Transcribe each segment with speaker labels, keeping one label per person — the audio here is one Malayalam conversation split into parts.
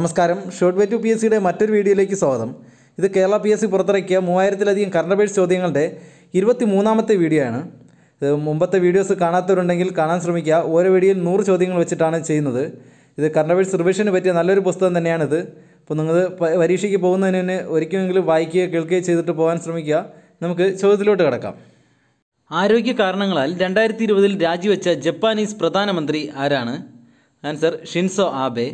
Speaker 1: നമസ്കാരം short way to P S സിയുടെ മറ്റൊരു വീഡിയോയിലേക്ക് സ്വാഗതം ഇത് കേരള പി എസ് സി പുറത്തിറക്കിയ മൂവായിരത്തിലധികം കറണ്ട് അഫയേഴ്സ് ചോദ്യങ്ങളുടെ ഇരുപത്തി മൂന്നാമത്തെ വീഡിയോ ആണ് ഇത് മുമ്പത്തെ വീഡിയോസ് കാണാത്തവരുണ്ടെങ്കിൽ കാണാൻ ശ്രമിക്കുക ഓരോ വീഡിയോയിൽ നൂറ് ചോദ്യങ്ങൾ വെച്ചിട്ടാണ് ചെയ്യുന്നത് ഇത് കറണ്ട് അഫയേഴ്സ് റിവിഷന് പറ്റിയ നല്ലൊരു പുസ്തകം തന്നെയാണിത് അപ്പോൾ നിങ്ങൾ പരീക്ഷയ്ക്ക് പോകുന്നതിന് ഒരിക്കലെങ്കിലും വായിക്കുകയോ കേൾക്കുകയോ ചെയ്തിട്ട് പോകാൻ ശ്രമിക്കുക നമുക്ക് ചോദ്യത്തിലോട്ട് കിടക്കാം ആരോഗ്യ കാരണങ്ങളാൽ രണ്ടായിരത്തി ഇരുപതിൽ രാജിവെച്ച ജപ്പാനീസ് പ്രധാനമന്ത്രി ആരാണ് ആൻസർ ഷിൻസോ ആബെ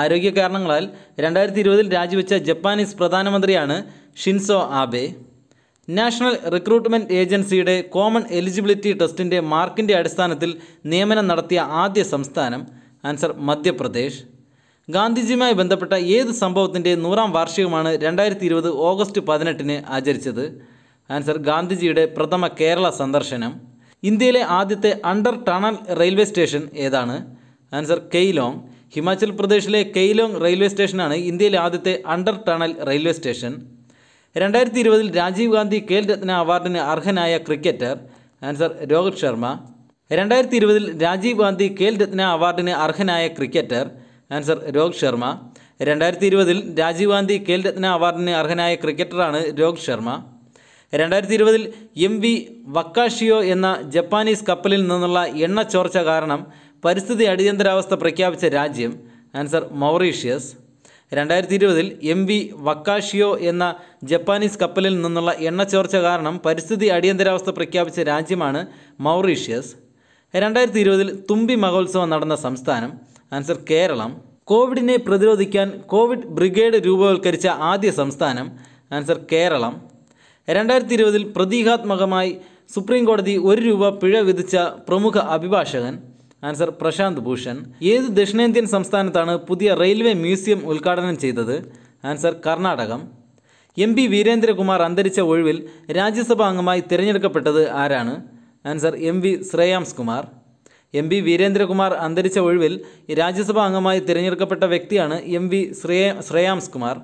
Speaker 1: ആരോഗ്യ കാരണങ്ങളാൽ രണ്ടായിരത്തി ഇരുപതിൽ രാജിവെച്ച ജപ്പാനീസ് പ്രധാനമന്ത്രിയാണ് ഷിൻസോ ആബെ നാഷണൽ റിക്രൂട്ട്മെൻറ്റ് ഏജൻസിയുടെ കോമൺ എലിജിബിലിറ്റി ടെസ്റ്റിൻ്റെ മാർക്കിൻ്റെ അടിസ്ഥാനത്തിൽ നിയമനം നടത്തിയ ആദ്യ സംസ്ഥാനം ആൻസർ മധ്യപ്രദേശ് ഗാന്ധിജിയുമായി ബന്ധപ്പെട്ട ഏത് സംഭവത്തിൻ്റെ നൂറാം വാർഷികമാണ് രണ്ടായിരത്തി ഇരുപത് ഓഗസ്റ്റ് പതിനെട്ടിന് ആചരിച്ചത് ആൻസർ ഗാന്ധിജിയുടെ പ്രഥമ കേരള സന്ദർശനം ഇന്ത്യയിലെ ആദ്യത്തെ അണ്ടർ ടണൽ റെയിൽവേ സ്റ്റേഷൻ ഏതാണ് ആൻസർ കെയ്ലോങ് ഹിമാചൽ പ്രദേശിലെ കെയ്ലോങ് റെയിൽവേ സ്റ്റേഷനാണ് ഇന്ത്യയിലെ ആദ്യത്തെ അണ്ടർ ടണൽ റെയിൽവേ സ്റ്റേഷൻ രണ്ടായിരത്തി ഇരുപതിൽ രാജീവ് ഗാന്ധി ഖേൽ രത്ന അവാർഡിന് അർഹനായ ക്രിക്കറ്റർ ആൻസർ രോഹിത് ശർമ്മ രണ്ടായിരത്തി ഇരുപതിൽ രാജീവ് ഗാന്ധി ഖേൽ രത്ന അവാർഡിന് അർഹനായ ക്രിക്കറ്റർ ആൻസർ രോഹിത് ശർമ്മ രണ്ടായിരത്തി ഇരുപതിൽ രാജീവ് ഗാന്ധി ഖേൽ രത്ന അവാർഡിന് അർഹനായ ക്രിക്കറ്ററാണ് രോഹിത് ശർമ്മ രണ്ടായിരത്തി ഇരുപതിൽ എം വി വക്കാഷിയോ എന്ന ജപ്പാനീസ് കപ്പലിൽ നിന്നുള്ള എണ്ണ ചോർച്ച കാരണം പരിസ്ഥിതി അടിയന്തരാവസ്ഥ പ്രഖ്യാപിച്ച രാജ്യം ആൻസർ മൗറീഷ്യസ് രണ്ടായിരത്തി ഇരുപതിൽ എം വി വക്കാഷിയോ എന്ന ജപ്പാനീസ് കപ്പലിൽ നിന്നുള്ള എണ്ണ ചോർച്ച കാരണം പരിസ്ഥിതി അടിയന്തരാവസ്ഥ പ്രഖ്യാപിച്ച രാജ്യമാണ് മൗറീഷ്യസ് രണ്ടായിരത്തി ഇരുപതിൽ തുമ്പി മഹോത്സവം നടന്ന സംസ്ഥാനം ആൻസർ കേരളം കോവിഡിനെ പ്രതിരോധിക്കാൻ കോവിഡ് ബ്രിഗേഡ് രൂപവൽക്കരിച്ച ആദ്യ സംസ്ഥാനം ആൻസർ കേരളം രണ്ടായിരത്തി ഇരുപതിൽ പ്രതീകാത്മകമായി സുപ്രീം കോടതി ഒരു രൂപ പിഴ വിധിച്ച പ്രമുഖ അഭിഭാഷകൻ ആൻസർ പ്രശാന്ത് ഭൂഷൺ ഏത് ദക്ഷിണേന്ത്യൻ സംസ്ഥാനത്താണ് പുതിയ റെയിൽവേ മ്യൂസിയം ഉദ്ഘാടനം ചെയ്തത് ആൻസർ കർണാടകം എം പി വീരേന്ദ്രകുമാർ അന്തരിച്ച ഒഴിവിൽ രാജ്യസഭാ അംഗമായി തിരഞ്ഞെടുക്കപ്പെട്ടത് ആരാണ് answer M V Shreyams Kumar M P Veerendrakumar അന്തരിച്ച ഒഴിവിൽ രാജ്യസഭാ അംഗമായി തിരഞ്ഞെടുക്കപ്പെട്ട വ്യക്തിയാണ് എം വി ശ്രേയ ശ്രേയാംസ് കുമാർ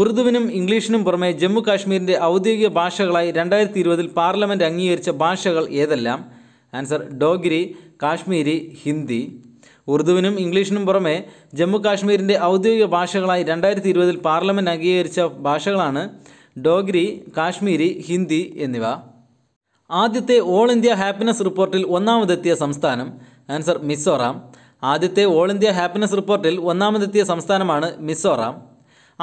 Speaker 1: ഉറുദുവിനും ഇംഗ്ലീഷിനും പുറമെ ജമ്മു കാശ്മീരിൻ്റെ ഔദ്യോഗിക ഭാഷകളായി രണ്ടായിരത്തി ഇരുപതിൽ പാർലമെൻറ്റ് അംഗീകരിച്ച ഭാഷകൾ ഏതെല്ലാം ആൻസർ ഡോഗ്രി കാശ്മീരി ഹിന്ദി ഉറുദുവിനും ഇംഗ്ലീഷിനും പുറമെ ജമ്മു കാശ്മീരിൻ്റെ ഔദ്യോഗിക ഭാഷകളായി രണ്ടായിരത്തി ഇരുപതിൽ പാർലമെൻറ്റ് അംഗീകരിച്ച ഭാഷകളാണ് ഡോഗ്രി കാശ്മീരി ഹിന്ദി എന്നിവ ആദ്യത്തെ ഓൾ ഇന്ത്യ ഹാപ്പിനെസ് റിപ്പോർട്ടിൽ ഒന്നാമതെത്തിയ സംസ്ഥാനം ആൻസർ മിസോറാം ആദ്യത്തെ ഓൾ ഇന്ത്യ ഹാപ്പിനെസ് റിപ്പോർട്ടിൽ ഒന്നാമതെത്തിയ സംസ്ഥാനമാണ് മിസോറാം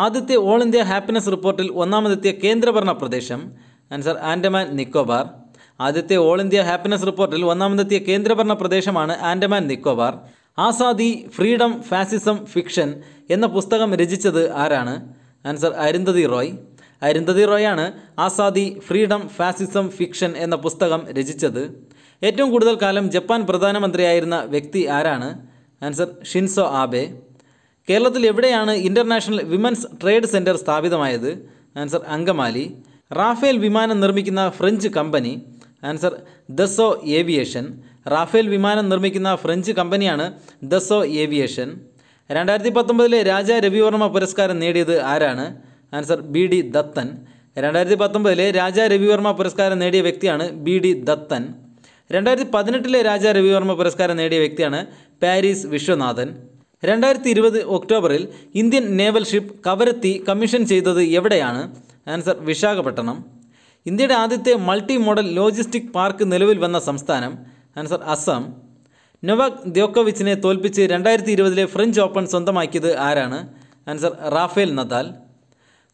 Speaker 1: ആദ്യത്തെ ഓൾ ഇന്ത്യ ഹാപ്പിനെസ് റിപ്പോർട്ടിൽ ഒന്നാമതെത്തിയ കേന്ദ്രഭരണ പ്രദേശം ആൻസർ ആൻഡമാൻ നിക്കോബാർ ആദ്യത്തെ ഓൾ ഇന്ത്യ ഹാപ്പിനെസ് റിപ്പോർട്ടിൽ ഒന്നാമതെത്തിയ കേന്ദ്രഭരണ പ്രദേശമാണ് Andaman Nicobar Azadi freedom fascism fiction എന്ന പുസ്തകം രചിച്ചത് ആരാണ് ആൻസർ അരുന്ധതി റോയ് അരുന്ധതി റോയാണ് ആസാദി ഫ്രീഡം ഫാസിസം ഫിക്ഷൻ എന്ന പുസ്തകം രചിച്ചത് ഏറ്റവും കൂടുതൽ കാലം ജപ്പാൻ പ്രധാനമന്ത്രിയായിരുന്ന വ്യക്തി ആരാണ് ആൻസർ ഷിൻസോ ആബെ കേരളത്തിൽ എവിടെയാണ് ഇൻ്റർനാഷണൽ വിമൻസ് ട്രേഡ് സെൻറ്റർ സ്ഥാപിതമായത് ആൻസർ അങ്കമാലി റാഫേൽ വിമാനം നിർമ്മിക്കുന്ന French company answer Dassault aviation Rafale വിമാനം നിർമ്മിക്കുന്ന ഫ്രഞ്ച് കമ്പനിയാണ് ദസോ ഏവിയേഷൻ രണ്ടായിരത്തി പത്തൊമ്പതിലെ രാജ രവിവർമ്മ പുരസ്കാരം നേടിയത് ആരാണ് ആൻസർ ബി ഡി ദത്തൻ രണ്ടായിരത്തി പത്തൊമ്പതിലെ രാജ രവിവർമ്മ പുരസ്കാരം നേടിയ വ്യക്തിയാണ് ബി ഡി ദത്തൻ രണ്ടായിരത്തി പതിനെട്ടിലെ രാജ രവിവർമ്മ പുരസ്കാരം നേടിയ വ്യക്തിയാണ് പാരീസ് വിശ്വനാഥൻ രണ്ടായിരത്തി ഇരുപത് ഒക്ടോബറിൽ Indian naval ship Kavaratti commission ചെയ്തത് എവിടെയാണ് ആൻസർ വിശാഖപട്ടണം ഇന്ത്യയുടെ ആദ്യത്തെ മൾട്ടി മോഡൽ ലോജിസ്റ്റിക് പാർക്ക് നിലവിൽ വന്ന സംസ്ഥാനം ആൻസർ അസം നൊവാക് ദ്യോക്കോവിച്ചിനെ തോൽപ്പിച്ച് രണ്ടായിരത്തി ഇരുപതിലെ ഫ്രഞ്ച് ഓപ്പൺ സ്വന്തമാക്കിയത് ആരാണ് ആൻസർ റാഫേൽ നദാൽ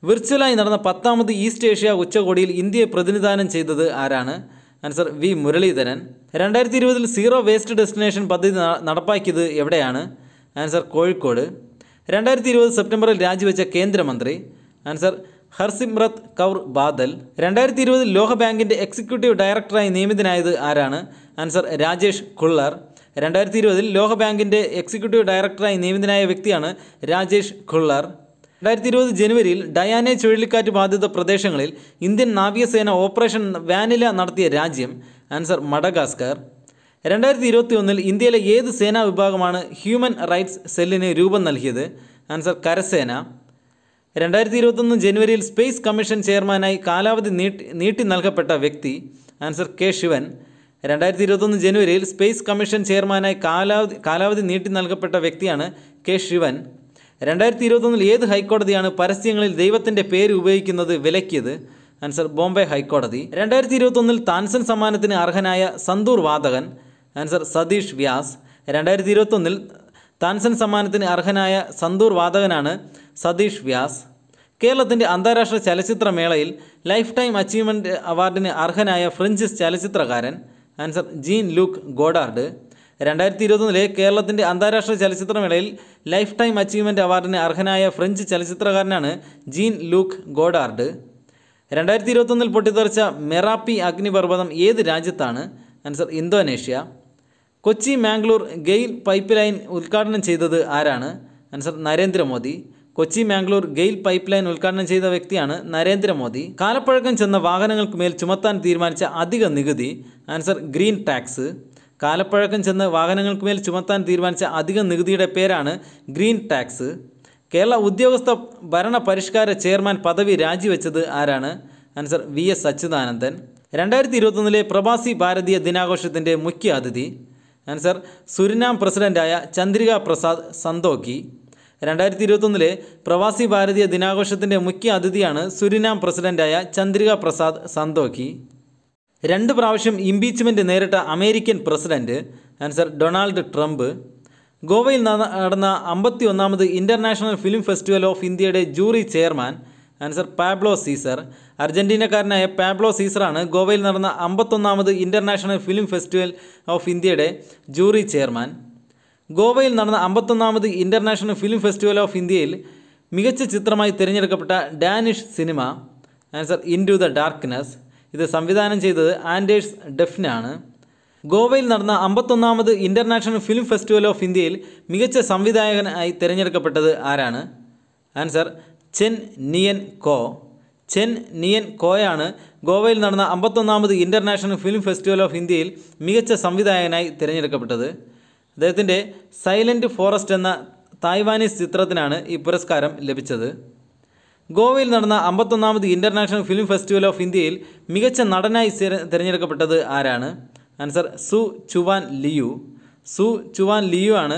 Speaker 1: വിർച്വലായി നടന്ന പത്താമത് ഈസ്റ്റ് ഏഷ്യ ഉച്ചകോടിയിൽ ഇന്ത്യയെ പ്രതിനിധാനം ചെയ്തത് ആരാണ് ആൻസർ വി മുരളീധരൻ രണ്ടായിരത്തി ഇരുപതിൽ സീറോ വേസ്റ്റ് ഡെസ്റ്റിനേഷൻ പദ്ധതി നടപ്പാക്കിയത് എവിടെയാണ് ആൻസർ കോഴിക്കോട് രണ്ടായിരത്തി ഇരുപത് സെപ്റ്റംബറിൽ രാജിവെച്ച കേന്ദ്രമന്ത്രി ആൻസർ ഹർസിമ്രത് കൗർ ബാദൽ രണ്ടായിരത്തി ഇരുപതിൽ ലോകബാങ്കിൻ്റെ എക്സിക്യൂട്ടീവ് ഡയറക്ടറായി നിയമിതനായത് ആരാണ് ആൻസർ രാജേഷ് ഖുള്ളർ രണ്ടായിരത്തി ഇരുപതിൽ ലോകബാങ്കിൻ്റെ എക്സിക്യൂട്ടീവ് ഡയറക്ടറായി നിയമിതനായ വ്യക്തിയാണ് രാജേഷ് ഖുള്ളർ രണ്ടായിരത്തി ഇരുപത് ജനുവരിയിൽ ഡയാനെ ചുഴലിക്കാറ്റ് ബാധിത പ്രദേശങ്ങളിൽ ഇന്ത്യൻ നാവികസേന ഓപ്പറേഷൻ വാനില നടത്തിയ രാജ്യം ആൻസർ മഡഗാസ്കർ രണ്ടായിരത്തി ഇരുപത്തി ഒന്നിൽ ഇന്ത്യയിലെ ഏത് സേനാ വിഭാഗമാണ് ഹ്യൂമൻ റൈറ്റ്സ് സെല്ലിന് രൂപം നൽകിയത് ആൻസർ കരസേന രണ്ടായിരത്തി ഇരുപത്തൊന്ന് ജനുവരിയിൽ സ്പേസ് കമ്മീഷൻ ചെയർമാനായി കാലാവധി നീട്ടി നീട്ടി നൽകപ്പെട്ട വ്യക്തി ആൻസർ കെ ശിവൻ രണ്ടായിരത്തി ഇരുപത്തൊന്ന് ജനുവരിയിൽ സ്പേസ് കമ്മീഷൻ ചെയർമാനായി കാലാവധി കാലാവധി നീട്ടി നൽകപ്പെട്ട വ്യക്തിയാണ് കെ ശിവൻ രണ്ടായിരത്തി ഇരുപത്തൊന്നിൽ ഏത് ഹൈക്കോടതിയാണ് പരസ്യങ്ങളിൽ ദൈവത്തിൻ്റെ പേര് ഉപയോഗിക്കുന്നത് വിലക്കിയത് ആൻസർ ബോംബെ ഹൈക്കോടതി രണ്ടായിരത്തി ഇരുപത്തൊന്നിൽ താൻസൻ സമ്മാനത്തിന് അർഹനായ സന്തൂർ വാതകൻ ആൻസർ സതീഷ് വ്യാസ് രണ്ടായിരത്തി ഇരുപത്തൊന്നിൽ താൻസൻ സമ്മാനത്തിന് അർഹനായ സന്തൂർ വാതകനാണ് സതീഷ് വ്യാസ് കേരളത്തിൻ്റെ അന്താരാഷ്ട്ര ചലച്ചിത്രമേളയിൽ ലൈഫ് ടൈം അച്ചീവ്മെൻറ്റ് അവാർഡിന് അർഹനായ ഫ്രഞ്ച് ചലച്ചിത്രകാരൻ ആൻസർ ജീൻ ലൂക്ക് ഗോഡാർഡ് രണ്ടായിരത്തി ഇരുപത്തൊന്നിലെ കേരളത്തിൻ്റെ അന്താരാഷ്ട്ര ചലച്ചിത്രമേളയിൽ ലൈഫ് ടൈം അച്ചീവ്മെൻ്റ് അവാർഡിന് അർഹനായ ഫ്രഞ്ച് ചലച്ചിത്രകാരനാണ് ജീൻ ലൂക്ക് ഗോഡാർഡ് രണ്ടായിരത്തി ഇരുപത്തൊന്നിൽ പൊട്ടിത്തെറിച്ച മെറാപ്പി അഗ്നിപർവ്വതം ഏത് രാജ്യത്താണ് answer Indonesia Kochi Mangalore GAIL pipe line ഉദ്ഘാടനം ചെയ്തത് ആരാണ് answer Narendra Modi Kochi Mangalore GAIL pipe line ഉദ്ഘാടനം ചെയ്ത വ്യക്തിയാണ് നരേന്ദ്രമോദി കാലപ്പഴക്കം ചെന്ന വാഹനങ്ങൾക്ക് മേൽ ചുമത്താൻ തീരുമാനിച്ച അധിക നികുതി ആൻസർ ഗ്രീൻ ടാക്സ് കാലപ്പഴക്കം ചെന്ന് വാഹനങ്ങൾക്ക് മേൽ ചുമത്താൻ തീരുമാനിച്ച അധിക നികുതിയുടെ പേരാണ് ഗ്രീൻ ടാക്സ് കേരള ഉദ്യോഗസ്ഥ ഭരണ പരിഷ്കാര ചെയർമാൻ പദവി രാജിവെച്ചത് ആരാണ് ആൻസർ വി എസ് അച്യുതാനന്ദൻ രണ്ടായിരത്തി ഇരുപത്തൊന്നിലെ പ്രവാസി ഭാരതീയ ദിനാഘോഷത്തിൻ്റെ മുഖ്യ അതിഥി ആൻസർ സുരിനാം പ്രസിഡൻ്റായ ചന്ദ്രിക പ്രസാദ് സന്തോക്കി രണ്ടായിരത്തി ഇരുപത്തൊന്നിലെ പ്രവാസി ഭാരതീയ ദിനാഘോഷത്തിൻ്റെ മുഖ്യ അതിഥിയാണ് സുരിനാം പ്രസിഡന്റായ ചന്ദ്രിക പ്രസാദ് സന്തോക്കി രണ്ട് പ്രാവശ്യം ഇംപീച്ച്മെൻ്റ് നേരിട്ട American president answer Donald Trump ഗോവയിൽ നടന്ന അമ്പത്തി ഒന്നാമത് ഇൻ്റർനാഷണൽ ഫിലിം ഫെസ്റ്റിവൽ ഓഫ് ഇന്ത്യയുടെ jury chairman answer Pablo Cesar അർജൻറ്റീനക്കാരനായ പാബ്ലോ സീസറാണ് ഗോവയിൽ നടന്ന അമ്പത്തൊന്നാമത് ഇൻ്റർനാഷണൽ ഫിലിം ഫെസ്റ്റിവൽ ഓഫ് ഇന്ത്യയുടെ ജൂറി ചെയർമാൻ ഗോവയിൽ നടന്ന അമ്പത്തൊന്നാമത് ഇൻ്റർനാഷണൽ ഫിലിം ഫെസ്റ്റിവൽ ഓഫ് ഇന്ത്യയിൽ മികച്ച ചിത്രമായി തിരഞ്ഞെടുക്കപ്പെട്ട Danish cinema answer into the darkness ഇത് സംവിധാനം ചെയ്തത് ആൻഡേഴ്സ് ഡെഫ്നാണ് ഗോവയിൽ നടന്ന അമ്പത്തൊന്നാമത് ഇൻ്റർനാഷണൽ ഫിലിം ഫെസ്റ്റിവൽ ഓഫ് ഇന്ത്യയിൽ മികച്ച സംവിധായകനായി തിരഞ്ഞെടുക്കപ്പെട്ടത് ആരാണ് answer Chen Nien Ko Chen Nien കോയാണ് ഗോവയിൽ നടന്ന അമ്പത്തൊന്നാമത് ഇൻ്റർനാഷണൽ ഫിലിം ഫെസ്റ്റിവൽ ഓഫ് ഇന്ത്യയിൽ മികച്ച സംവിധായകനായി തിരഞ്ഞെടുക്കപ്പെട്ടത് അദ്ദേഹത്തിൻ്റെ സൈലൻറ്റ് ഫോറസ്റ്റ് എന്ന തായ്വാനീസ് ചിത്രത്തിനാണ് ഈ പുരസ്കാരം ലഭിച്ചത് ഗോവയിൽ നടന്ന അമ്പത്തൊന്നാമത് ഇൻ്റർനാഷണൽ ഫിലിം ഫെസ്റ്റിവൽ ഓഫ് ഇന്ത്യയിൽ മികച്ച നടനായി തിരഞ്ഞെടുക്കപ്പെട്ടത് ആരാണ് ആൻസർ സു ചുവാൻ ലിയു സു ചുവാൻ ലിയു ആണ്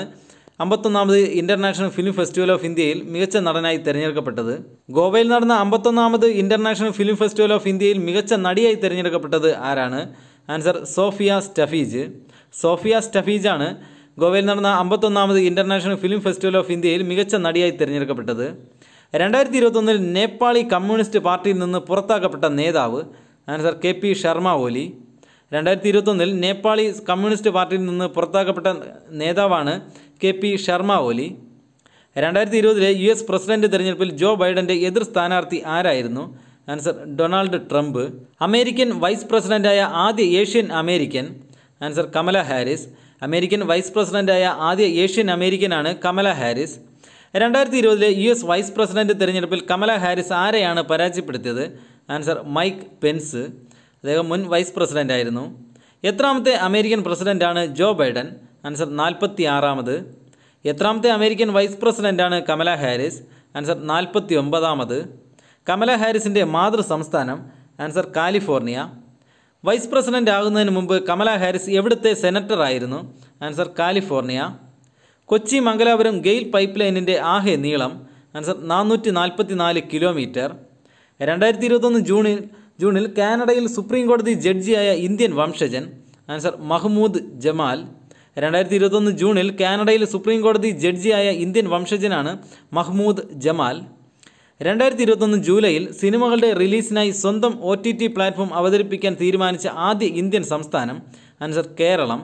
Speaker 1: അമ്പത്തൊന്നാമത് ഇൻ്റർനാഷണൽ ഫിലിം ഫെസ്റ്റിവൽ ഓഫ് ഇന്ത്യയിൽ മികച്ച നടനായി തിരഞ്ഞെടുക്കപ്പെട്ടത് ഗോവയിൽ നടന്ന അമ്പത്തൊന്നാമത് ഇൻ്റർനാഷണൽ ഫിലിം ഫെസ്റ്റിവൽ ഓഫ് ഇന്ത്യയിൽ മികച്ച നടിയായി തിരഞ്ഞെടുക്കപ്പെട്ടത് ആരാണ് ആൻസർ സോഫിയ സ്റ്റഫീജ് സോഫിയ സ്റ്റഫീജാണ് ഗോവയിൽ നടന്ന അമ്പത്തൊന്നാമത് ഇൻ്റർനാഷണൽ ഫിലിം ഫെസ്റ്റിവൽ ഓഫ് ഇന്ത്യയിൽ മികച്ച നടിയായി തിരഞ്ഞെടുക്കപ്പെട്ടത് രണ്ടായിരത്തി ഇരുപത്തൊന്നിൽ നേപ്പാളി കമ്മ്യൂണിസ്റ്റ് പാർട്ടിയിൽ നിന്ന് പുറത്താക്കപ്പെട്ട നേതാവ് answer K P Sharma Oli രണ്ടായിരത്തി ഇരുപത്തൊന്നിൽ നേപ്പാളി കമ്മ്യൂണിസ്റ്റ് പാർട്ടിയിൽ നിന്ന് പുറത്താക്കപ്പെട്ട നേതാവാണ് കെ പി ശർമ്മ ഓലി രണ്ടായിരത്തി ഇരുപതിലെ യു എസ് പ്രസിഡന്റ് തെരഞ്ഞെടുപ്പിൽ ജോ ബൈഡൻ്റെ എതിർ സ്ഥാനാർത്ഥി ആരായിരുന്നു answer Donald Trump American vice പ്രസിഡന്റായ ആദ്യ Asian American answer Kamala Harris American vice പ്രസിഡന്റായ ആദ്യ ഏഷ്യൻ അമേരിക്കനാണ് കമല ഹാരിസ് രണ്ടായിരത്തി ഇരുപതിലെ യു എസ് വൈസ് പ്രസിഡന്റ് തിരഞ്ഞെടുപ്പിൽ കമല ഹാരിസ് ആരെയാണ് പരാജയപ്പെടുത്തിയത് ആൻസർ മൈക്ക് പെൻസ് അദ്ദേഹം മുൻ വൈസ് പ്രസിഡന്റ് ആയിരുന്നു എത്രാമത്തെ അമേരിക്കൻ പ്രസിഡന്റാണ് ജോ ബൈഡൻ ആൻസർ നാൽപ്പത്തി ആറാമത് എത്രാമത്തെ അമേരിക്കൻ വൈസ് പ്രസിഡന്റാണ് കമല ഹാരിസ് ആൻസർ നാൽപ്പത്തി ഒമ്പതാമത് കമല ഹാരിസിൻ്റെ മാതൃ സംസ്ഥാനം ആൻസർ കാലിഫോർണിയ വൈസ് പ്രസിഡൻ്റ് ആകുന്നതിന് മുമ്പ് കമല ഹാരിസ് എവിടുത്തെ സെനറ്റർ ആയിരുന്നു answer California Kochi Mangalapuram GAIL pipe ലൈനിൻ്റെ ആകെ നീളം ആൻസർ നാനൂറ്റി നാൽപ്പത്തി നാല് കിലോമീറ്റർ രണ്ടായിരത്തി ഇരുപത്തൊന്ന് ജൂണിൽ ജൂണിൽ കാനഡയിൽ സുപ്രീം കോടതി ജഡ്ജിയായ ഇന്ത്യൻ വംശജൻ ആൻസർ മഹ്മൂദ് ജമാൽ രണ്ടായിരത്തി ഇരുപത്തൊന്ന് ജൂണിൽ കാനഡയിൽ സുപ്രീം കോടതി ജഡ്ജിയായ ഇന്ത്യൻ വംശജനാണ് മഹ്മൂദ് ജമാൽ രണ്ടായിരത്തി ഇരുപത്തൊന്ന് ജൂലൈയിൽ സിനിമകളുടെ റിലീസിനായി സ്വന്തം ഒ ടി ടി പ്ലാറ്റ്ഫോം അവതരിപ്പിക്കാൻ തീരുമാനിച്ച ആദ്യ ഇന്ത്യൻ സംസ്ഥാനം ആൻസർ കേരളം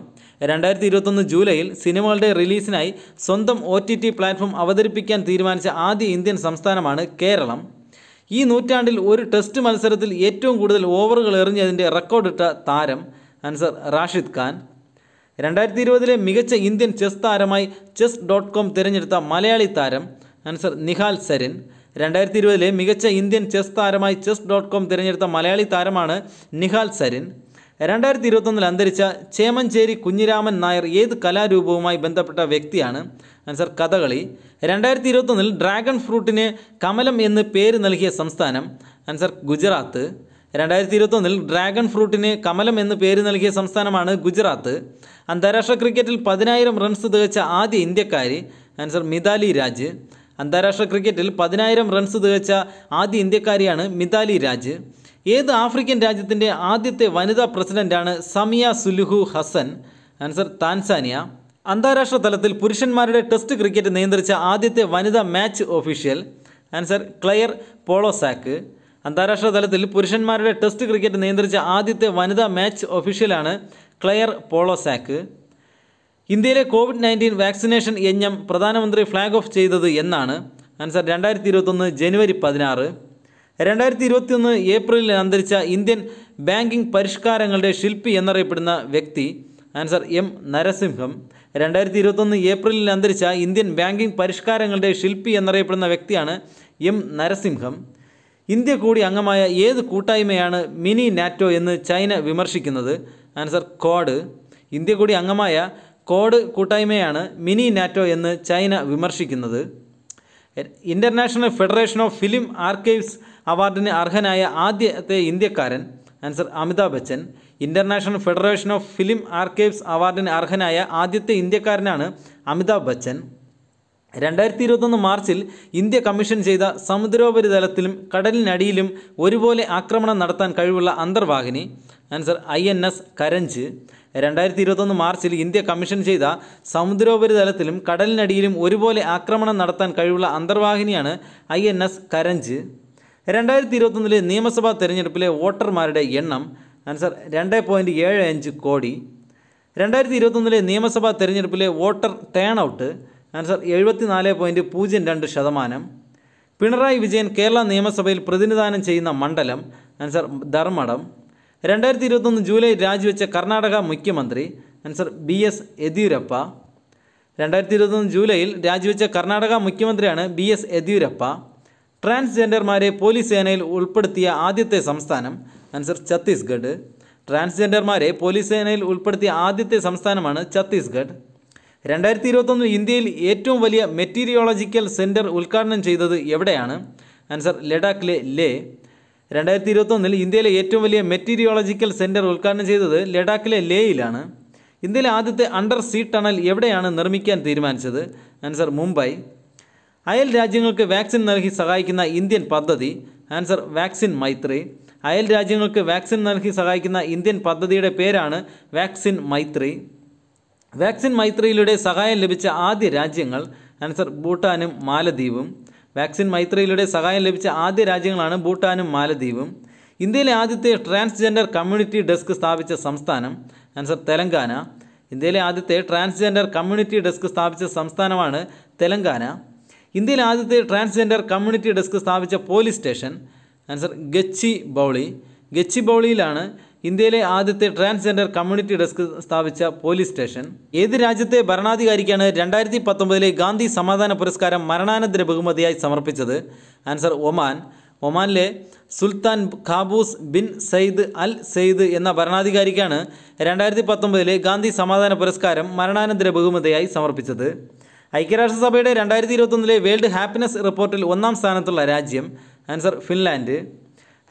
Speaker 1: രണ്ടായിരത്തി ഇരുപത്തൊന്ന് ജൂലൈയിൽ സിനിമകളുടെ റിലീസിനായി സ്വന്തം ഒ ടി ടി പ്ലാറ്റ്ഫോം അവതരിപ്പിക്കാൻ തീരുമാനിച്ച ആദ്യ ഇന്ത്യൻ സംസ്ഥാനമാണ് കേരളം ഈ നൂറ്റാണ്ടിൽ ഒരു ടെസ്റ്റ് മത്സരത്തിൽ ഏറ്റവും കൂടുതൽ ഓവറുകൾ എറിഞ്ഞതിൻ്റെ റെക്കോർഡിട്ട താരം ആൻസർ റാഷിദ് ഖാൻ രണ്ടായിരത്തി ഇരുപതിലെ മികച്ച ഇന്ത്യൻ ചെസ് താരമായി ചെസ് ഡോട്ട് കോം തിരഞ്ഞെടുത്ത മലയാളി താരം ആൻസർ നിഹാൽ സരിൻ രണ്ടായിരത്തി ഇരുപതിലെ മികച്ച ഇന്ത്യൻ ചെസ് താരമായി ചെസ് ഡോട്ട് കോം തിരഞ്ഞെടുത്ത മലയാളി താരമാണ് നിഹാൽ സരിൻ രണ്ടായിരത്തി ഇരുപത്തൊന്നിൽ അന്തരിച്ച ചേമഞ്ചേരി കുഞ്ഞിരാമൻ നായർ ഏത് കലാരൂപവുമായി ബന്ധപ്പെട്ട വ്യക്തിയാണ് ആൻസർ കഥകളി രണ്ടായിരത്തി ഇരുപത്തൊന്നിൽ ഡ്രാഗൺ ഫ്രൂട്ടിന് കമലം എന്ന് പേര് നൽകിയ സംസ്ഥാനം ആൻസർ ഗുജറാത്ത് രണ്ടായിരത്തി ഇരുപത്തൊന്നിൽ ഡ്രാഗൺ ഫ്രൂട്ടിന് കമലം എന്ന് പേര് നൽകിയ സംസ്ഥാനമാണ് ഗുജറാത്ത് അന്താരാഷ്ട്ര ക്രിക്കറ്റിൽ പതിനായിരം റൺസ് തികച്ച ആദ്യ ഇന്ത്യക്കാരി ആൻസർ മിതാലി രാജ് അന്താരാഷ്ട്ര ക്രിക്കറ്റിൽ പതിനായിരം റൺസ് തികച്ച ആദ്യ ഇന്ത്യക്കാരിയാണ് മിതാലി രാജ് ഏത് ആഫ്രിക്കൻ രാജ്യത്തിൻ്റെ ആദ്യത്തെ വനിതാ പ്രസിഡന്റാണ് Samia Suluhu Hassan answer Tanzania അന്താരാഷ്ട്ര തലത്തിൽ പുരുഷന്മാരുടെ ടെസ്റ്റ് ക്രിക്കറ്റ് നിയന്ത്രിച്ച ആദ്യത്തെ വനിതാ match official answer Claire Polosak അന്താരാഷ്ട്ര തലത്തിൽ പുരുഷന്മാരുടെ ടെസ്റ്റ് ക്രിക്കറ്റ് നിയന്ത്രിച്ച ആദ്യത്തെ വനിതാ മാച്ച് ഓഫീഷ്യലാണ് ക്ലെയർ പോളോസാക്ക് ഇന്ത്യയിലെ കോവിഡ് നയൻറ്റീൻ വാക്സിനേഷൻ യജ്ഞം പ്രധാനമന്ത്രി ഫ്ലാഗ് ഓഫ് ചെയ്തത് എന്നാണ് ആൻസർ രണ്ടായിരത്തി ഇരുപത്തൊന്ന് ജനുവരി പതിനാറ് രണ്ടായിരത്തി ഇരുപത്തിയൊന്ന് ഏപ്രിലിൽ അന്തരിച്ച ഇന്ത്യൻ ബാങ്കിംഗ് പരിഷ്കാരങ്ങളുടെ ശില്പി എന്നറിയപ്പെടുന്ന വ്യക്തി ആൻസർ എം നരസിംഹം രണ്ടായിരത്തി ഇരുപത്തൊന്ന് ഏപ്രിലിൽ അന്തരിച്ച ഇന്ത്യൻ ബാങ്കിംഗ് പരിഷ്കാരങ്ങളുടെ ശില്പി എന്നറിയപ്പെടുന്ന വ്യക്തിയാണ് എം നരസിംഹം ഇന്ത്യ കൂടി അംഗമായ ഏത് കൂട്ടായ്മയാണ് മിനി നാറ്റോ എന്ന് ചൈന വിമർശിക്കുന്നത് ആൻസർ കോഡ് ഇന്ത്യ കൂടി അംഗമായ കോഡ് കൂട്ടായ്മയാണ് മിനി നാറ്റോ എന്ന് ചൈന വിമർശിക്കുന്നത് international federation of film archives അവാർഡിന് അർഹനായ ആദ്യത്തെ ഇന്ത്യക്കാരൻ answer Amitabh Bachchan international federation of film archives അവാർഡിന് അർഹനായ ആദ്യത്തെ ഇന്ത്യക്കാരനാണ് അമിതാഭ് ബച്ചൻ രണ്ടായിരത്തി ഇരുപത്തൊന്ന് മാർച്ചിൽ ഇന്ത്യ കമ്മീഷൻ ചെയ്ത സമുദ്രോപരിതലത്തിലും കടലിനടിയിലും ഒരുപോലെ ആക്രമണം നടത്താൻ കഴിവുള്ള അന്തർവാഹിനി answer I N S Karanj രണ്ടായിരത്തി ഇരുപത്തൊന്ന് മാർച്ചിൽ ഇന്ത്യ കമ്മീഷൻ ചെയ്ത സമുദ്രോപരിതലത്തിലും കടലിനടിയിലും ഒരുപോലെ ആക്രമണം നടത്താൻ കഴിവുള്ള അന്തർവാഹിനിയാണ് ഐ എൻ എസ് കരഞ്ച് രണ്ടായിരത്തി ഇരുപത്തൊന്നിലെ നിയമസഭാ തെരഞ്ഞെടുപ്പിലെ വോട്ടർമാരുടെ എണ്ണം ആൻസർ രണ്ട് പോയിൻറ്റ് ഏഴ് അഞ്ച് കോടി രണ്ടായിരത്തി ഇരുപത്തൊന്നിലെ നിയമസഭാ തെരഞ്ഞെടുപ്പിലെ വോട്ടർ ടേൺ ഔട്ട് ആൻസർ എഴുപത്തിനാല് പോയിൻറ്റ് പൂജ്യം രണ്ട് ശതമാനം പിണറായി വിജയൻ കേരള നിയമസഭയിൽ പ്രതിനിധാനം ചെയ്യുന്ന മണ്ഡലം ആൻസർ ധർമ്മടം രണ്ടായിരത്തി ഇരുപത്തൊന്ന് ജൂലൈ രാജിവെച്ച കർണാടക മുഖ്യമന്ത്രി ആൻസർ ബി എസ് യെദ്യൂരപ്പ രണ്ടായിരത്തി ഇരുപത്തൊന്ന് ജൂലൈയിൽ രാജിവെച്ച കർണാടക മുഖ്യമന്ത്രിയാണ് ബി എസ് യെദ്യൂരപ്പ ട്രാൻസ്ജെൻഡർമാരെ പോലീസ് സേനയിൽ ഉൾപ്പെടുത്തിയ ആദ്യത്തെ സംസ്ഥാനം ആൻസർ ഛത്തീസ്ഗഡ് ട്രാൻസ്ജെൻഡർമാരെ പോലീസ് സേനയിൽ ഉൾപ്പെടുത്തിയ ആദ്യത്തെ സംസ്ഥാനമാണ് ഛത്തീസ്ഗഡ് രണ്ടായിരത്തി ഇരുപത്തൊന്ന് ഇന്ത്യയിൽ ഏറ്റവും വലിയ മെറ്റീരിയോളജിക്കൽ സെൻറ്റർ ഉദ്ഘാടനം ചെയ്തത് എവിടെയാണ് ആൻസർ ലഡാക്കിലെ ലേ രണ്ടായിരത്തി ഇരുപത്തൊന്നിൽ ഇന്ത്യയിലെ ഏറ്റവും വലിയ മെറ്റീരിയോളജിക്കൽ സെൻറ്റർ ഉദ്ഘാടനം ചെയ്തത് ലഡാക്കിലെ ലേയിലാണ് ഇന്ത്യയിലെ ആദ്യത്തെ അണ്ടർ സീ ടണൽ എവിടെയാണ് നിർമ്മിക്കാൻ തീരുമാനിച്ചത് ആൻസർ മുംബൈ അയൽ രാജ്യങ്ങൾക്ക് വാക്സിൻ നൽകി സഹായിക്കുന്ന ഇന്ത്യൻ പദ്ധതി ആൻസർ വാക്സിൻ മൈത്രി അയൽ രാജ്യങ്ങൾക്ക് വാക്സിൻ നൽകി സഹായിക്കുന്ന ഇന്ത്യൻ പദ്ധതിയുടെ പേരാണ് വാക്സിൻ മൈത്രി വാക്സിൻ മൈത്രിയിലൂടെ സഹായം ലഭിച്ച ആദ്യ രാജ്യങ്ങൾ ആൻസർ ഭൂട്ടാനും മാലദ്വീപും വാക്സിൻ മൈത്രിയിലൂടെ സഹായം ലഭിച്ച ആദ്യ രാജ്യങ്ങളാണ് ഭൂട്ടാനും മാലദ്വീപും ഇന്ത്യയിലെ ആദ്യത്തെ ട്രാൻസ്ജെൻഡർ കമ്മ്യൂണിറ്റി ഡെസ്ക് സ്ഥാപിച്ച സംസ്ഥാനം ആൻസർ തെലങ്കാന ഇന്ത്യയിലെ ആദ്യത്തെ ട്രാൻസ്ജെൻഡർ കമ്മ്യൂണിറ്റി ഡെസ്ക് സ്ഥാപിച്ച സംസ്ഥാനമാണ് തെലങ്കാന ഇന്ത്യയിലെ ആദ്യത്തെ ട്രാൻസ്ജെൻഡർ കമ്മ്യൂണിറ്റി ഡെസ്ക് സ്ഥാപിച്ച police station answer Gachibowli ഗച്ചി ബൗളിയിലാണ് ഇന്ത്യയിലെ ആദ്യത്തെ ട്രാൻസ്ജെൻഡർ കമ്മ്യൂണിറ്റി ഡെസ്ക് സ്ഥാപിച്ച പോലീസ് സ്റ്റേഷൻ ഏത് രാജ്യത്തെ ഭരണാധികാരിക്കാണ് രണ്ടായിരത്തി പത്തൊമ്പതിലെ ഗാന്ധി സമാധാന പുരസ്കാരം മരണാനന്തര ബഹുമതിയായി സമർപ്പിച്ചത് ആൻസർ ഒമാൻ ഒമാനിലെ Sultan Qaboos bin Said al Said എന്ന ഭരണാധികാരിക്കാണ് രണ്ടായിരത്തി പത്തൊമ്പതിലെ ഗാന്ധി സമാധാന പുരസ്കാരം മരണാനന്തര ബഹുമതിയായി സമർപ്പിച്ചത് ഐക്യരാഷ്ട്രസഭയുടെ രണ്ടായിരത്തി ഇരുപത്തൊന്നിലെ വേൾഡ് ഹാപ്പിനെസ് റിപ്പോർട്ടിൽ ഒന്നാം സ്ഥാനത്തുള്ള രാജ്യം ആൻസർ ഫിൻലാൻഡ്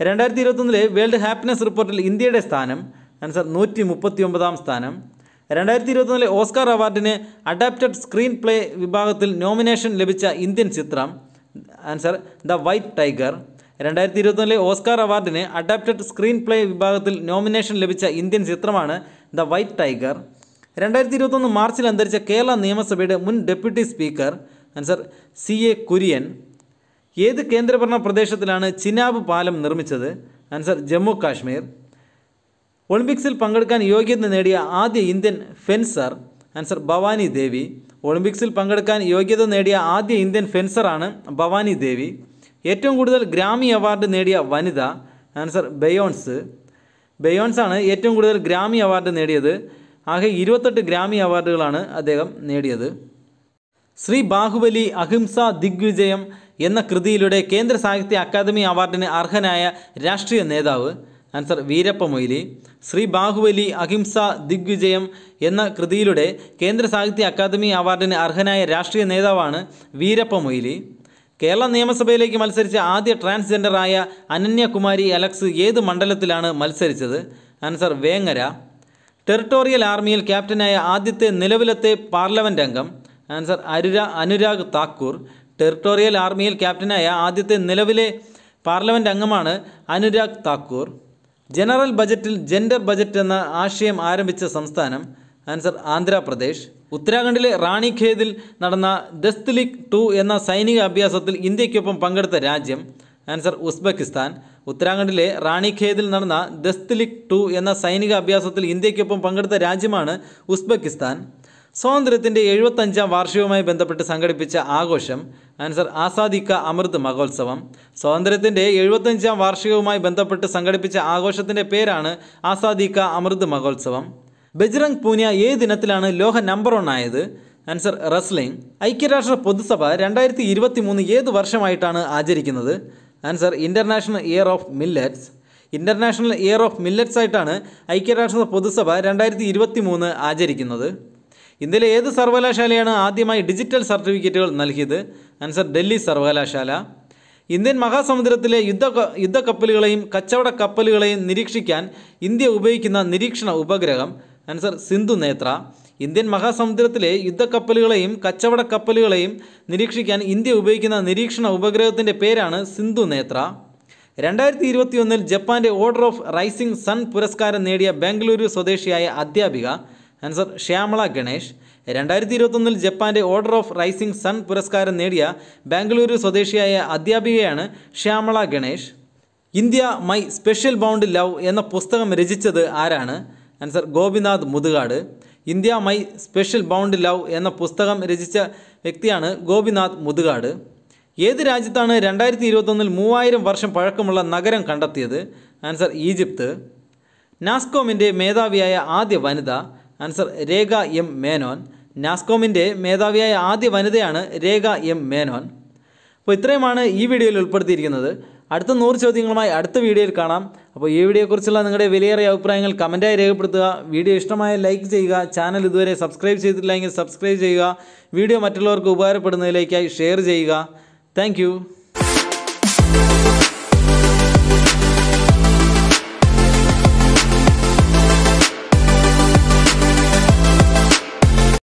Speaker 1: രണ്ടായിരത്തി ഇരുപത്തൊന്നിലെ വേൾഡ് ഹാപ്പിനെസ് റിപ്പോർട്ടിൽ ഇന്ത്യയുടെ സ്ഥാനം ആൻസർ നൂറ്റി മുപ്പത്തി ഒമ്പതാം സ്ഥാനം രണ്ടായിരത്തി ഇരുപത്തൊന്നിലെ ഓസ്കാർ അവാർഡിന് അഡാപ്റ്റഡ് സ്ക്രീൻ പ്ലേ വിഭാഗത്തിൽ നോമിനേഷൻ ലഭിച്ച ഇന്ത്യൻ ചിത്രം ആൻസർ ദ വൈറ്റ് ടൈഗർ രണ്ടായിരത്തി ഇരുപത്തൊന്നിലെ ഓസ്കാർ അവാർഡിന് അഡാപ്റ്റഡ് സ്ക്രീൻ പ്ലേ വിഭാഗത്തിൽ നോമിനേഷൻ ലഭിച്ച ഇന്ത്യൻ ചിത്രമാണ് ദ വൈറ്റ് ടൈഗർ രണ്ടായിരത്തി ഇരുപത്തൊന്ന് മാർച്ചിൽ അന്തരിച്ച കേരള നിയമസഭയുടെ മുൻ deputy speaker answer C A Kurian ഏത് കേന്ദ്രഭരണ പ്രദേശത്തിലാണ് ചിനാബ് പാലം നിർമ്മിച്ചത് ആൻസർ ജമ്മു കാശ്മീർ ഒളിമ്പിക്സിൽ പങ്കെടുക്കാൻ യോഗ്യത നേടിയ ആദ്യ Indian fencer answer Bhavani Devi ഒളിമ്പിക്സിൽ പങ്കെടുക്കാൻ യോഗ്യത നേടിയ ആദ്യ ഇന്ത്യൻ ഫെൻസറാണ് ഭവാനി ദേവി ഏറ്റവും കൂടുതൽ ഗ്രാമി അവാർഡ് നേടിയ വനിത ആൻസർ ബെയോൺസ് ആണ് ഏറ്റവും കൂടുതൽ ഗ്രാമി അവാർഡ് നേടിയത് ആകെ ഇരുപത്തെട്ട് ഗ്രാമി അവാർഡുകളാണ് അദ്ദേഹം നേടിയത് ശ്രീ ബാഹുബലി അഹിംസ ദിഗ്വിജയം എന്ന കൃതിയിലൂടെ കേന്ദ്ര സാഹിത്യ അക്കാദമി അവാർഡിന് അർഹനായ രാഷ്ട്രീയ നേതാവ് ആൻസർ വീരപ്പ മൊയ്ലി ശ്രീ ബാഹുബലി അഹിംസ ദിഗ്വിജയം എന്ന കൃതിയിലൂടെ കേന്ദ്ര സാഹിത്യ അക്കാദമി അവാർഡിന് അർഹനായ രാഷ്ട്രീയ നേതാവാണ് വീരപ്പ മൊയ്ലി കേരള നിയമസഭയിലേക്ക് മത്സരിച്ച ആദ്യ ട്രാൻസ്ജെൻഡറായ അനന്യകുമാരി അലക്സ് ഏത് മണ്ഡലത്തിലാണ് മത്സരിച്ചത് ആൻസർ വേങ്ങര ടെറിട്ടോറിയൽ ആർമിയിൽ ക്യാപ്റ്റനായ ആദ്യത്തെ നിലവിലത്തെ പാർലമെൻ്റ് അംഗം ആൻസർ അരുര അനുരാഗ് താക്കൂർ ടെറിട്ടോറിയൽ ആർമിയിൽ ക്യാപ്റ്റനായ ആദ്യത്തെ നിലവിലെ പാർലമെൻ്റ് അംഗമാണ് അനുരാഗ് താക്കൂർ ജനറൽ ബജറ്റിൽ ജെൻഡർ ബജറ്റ് എന്ന ആശയം ആരംഭിച്ച സംസ്ഥാനം ആൻസർ ആന്ധ്രാപ്രദേശ് ഉത്തരാഖണ്ഡിലെ റാണിഖേദിൽ നടന്ന ദസ്ത്ലിക് ടു എന്ന സൈനിക അഭ്യാസത്തിൽ ഇന്ത്യയ്ക്കൊപ്പം പങ്കെടുത്ത രാജ്യം ആൻസർ ഉസ്ബെക്കിസ്ഥാൻ ഉത്തരാഖണ്ഡിലെ റാണിഖേദിൽ നടന്ന ദസ്ത്ലിക് ടു എന്ന സൈനിക അഭ്യാസത്തിൽ ഇന്ത്യയ്ക്കൊപ്പം പങ്കെടുത്ത രാജ്യമാണ് ഉസ്ബെക്കിസ്ഥാൻ സ്വാതന്ത്ര്യത്തിൻ്റെ എഴുപത്തഞ്ചാം വാർഷികവുമായി ബന്ധപ്പെട്ട് സംഘടിപ്പിച്ച ആഘോഷം ആൻസർ ആസാദിക്ക അമൃത് മഹോത്സവം സ്വാതന്ത്ര്യത്തിൻ്റെ എഴുപത്തഞ്ചാം വാർഷികവുമായി ബന്ധപ്പെട്ട് സംഘടിപ്പിച്ച ആഘോഷത്തിൻ്റെ പേരാണ് ആസാദിക്ക അമൃത് മഹോത്സവം ബജ്രംഗ് പൂനിയ ഏത് ദിനത്തിലാണ് ലോക നമ്പർ വൺ ആയത് ആൻസർ റസ്ലിംഗ് ഐക്യരാഷ്ട്ര പൊതുസഭ രണ്ടായിരത്തി ഇരുപത്തി മൂന്ന് ഏത് വർഷമായിട്ടാണ് ആചരിക്കുന്നത് answer international year of millets international year of millets ആയിട്ടാണ് ഐക്യരാഷ്ട്ര പൊതുസഭ രണ്ടായിരത്തി ഇരുപത്തി മൂന്ന് ആചരിക്കുന്നത് ഇന്ത്യയിലെ ഏത് സർവകലാശാലയാണ് ആദ്യമായി ഡിജിറ്റൽ സർട്ടിഫിക്കറ്റുകൾ നൽകിയത് ആൻസർ ഡൽഹി സർവകലാശാല ഇന്ത്യൻ മഹാസമുദ്രത്തിലെ യുദ്ധ യുദ്ധക്കപ്പലുകളെയും കച്ചവട കപ്പലുകളെയും നിരീക്ഷിക്കാൻ ഇന്ത്യ ഉപയോഗിക്കുന്ന നിരീക്ഷണ ഉപഗ്രഹം ആൻസർ സിന്ധു നേത്ര ഇന്ത്യൻ മഹാസമുദ്രത്തിലെ യുദ്ധക്കപ്പലുകളെയും കച്ചവട കപ്പലുകളെയും നിരീക്ഷിക്കാൻ ഇന്ത്യ ഉപയോഗിക്കുന്ന നിരീക്ഷണ ഉപഗ്രഹത്തിൻ്റെ പേരാണ് സിന്ധു നേത്ര രണ്ടായിരത്തി ഇരുപത്തിയൊന്നിൽ ജപ്പാൻ്റെ ഓർഡർ ഓഫ് റൈസിംഗ് സൺ പുരസ്കാരം നേടിയ ബാംഗ്ലൂരു സ്വദേശിയായ അധ്യാപിക ആൻസർ ശ്യാമള ഗണേഷ് രണ്ടായിരത്തി ഇരുപത്തൊന്നിൽ ജപ്പാന്റെ ഓർഡർ ഓഫ് റൈസിംഗ് സൺ പുരസ്കാരം നേടിയ ബാംഗ്ലൂരു സ്വദേശിയായ അധ്യാപികയാണ് Shyamala Ganesh India my special bound love എന്ന പുസ്തകം രചിച്ചത് ആരാണ് answer Gopinath Muthukad India my special bound love എന്ന പുസ്തകം രചിച്ച വ്യക്തിയാണ് ഗോപിനാഥ് മുതുകാട് ഏത് രാജ്യത്താണ് രണ്ടായിരത്തി ഇരുപത്തൊന്നിൽ മൂവായിരം വർഷം പഴക്കമുള്ള നഗരം കണ്ടെത്തിയത് ആൻസർ ഈജിപ്ത് നാസ്കോമിൻ്റെ മേധാവിയായ ആദ്യ വനിത ആൻസർ രേഖ എം മേനോൻ നാസ്കോമിൻ്റെ മേധാവിയായ ആദ്യ വനിതയാണ് രേഖ എം മേനോൻ അപ്പോൾ ഇത്രയുമാണ് ഈ വീഡിയോയിൽ ഉൾപ്പെടുത്തിയിരിക്കുന്നത് അടുത്ത നൂറ് ചോദ്യങ്ങളുമായി അടുത്ത വീഡിയോയിൽ കാണാം അപ്പോൾ ഈ വീഡിയോയെക്കുറിച്ചുള്ള നിങ്ങളുടെ വിലയേറിയ അഭിപ്രായങ്ങൾ കമൻറ്റായി രേഖപ്പെടുത്തുക വീഡിയോ ഇഷ്ടമായ ലൈക്ക് ചെയ്യുക ചാനൽ ഇതുവരെ സബ്സ്ക്രൈബ് ചെയ്തിട്ടില്ലെങ്കിൽ സബ്സ്ക്രൈബ് ചെയ്യുക വീഡിയോ മറ്റുള്ളവർക്ക് ഉപകാരപ്പെടുന്നതിലേക്കായി ഷെയർ ചെയ്യുക താങ്ക്